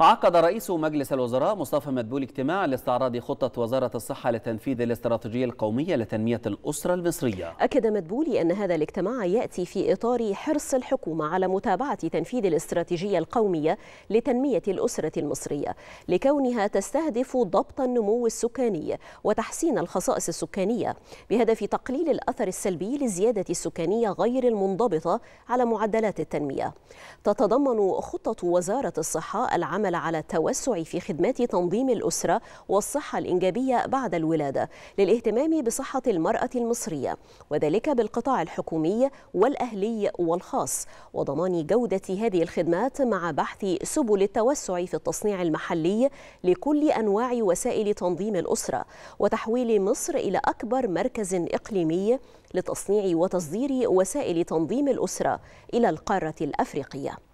عقد رئيس مجلس الوزراء مصطفى مدبول اجتماع لاستعراض خطة وزارة الصحة لتنفيذ الاستراتيجية القومية لتنمية الأسرة المصرية أكد مدبولي أن هذا الاجتماع يأتي في إطار حرص الحكومة على متابعة تنفيذ الاستراتيجية القومية لتنمية الأسرة المصرية لكونها تستهدف ضبط النمو السكاني وتحسين الخصائص السكانية بهدف تقليل الأثر السلبي للزيادة السكانية غير المنضبطة على معدلات التنمية تتضمن خطة وزارة الصحة العام العمل على التوسع في خدمات تنظيم الأسرة والصحة الإنجابية بعد الولادة للاهتمام بصحة المرأة المصرية وذلك بالقطاع الحكومي والأهلي والخاص وضمان جودة هذه الخدمات مع بحث سبل التوسع في التصنيع المحلي لكل أنواع وسائل تنظيم الأسرة وتحويل مصر إلى أكبر مركز إقليمي لتصنيع وتصدير وسائل تنظيم الأسرة إلى القارة الأفريقية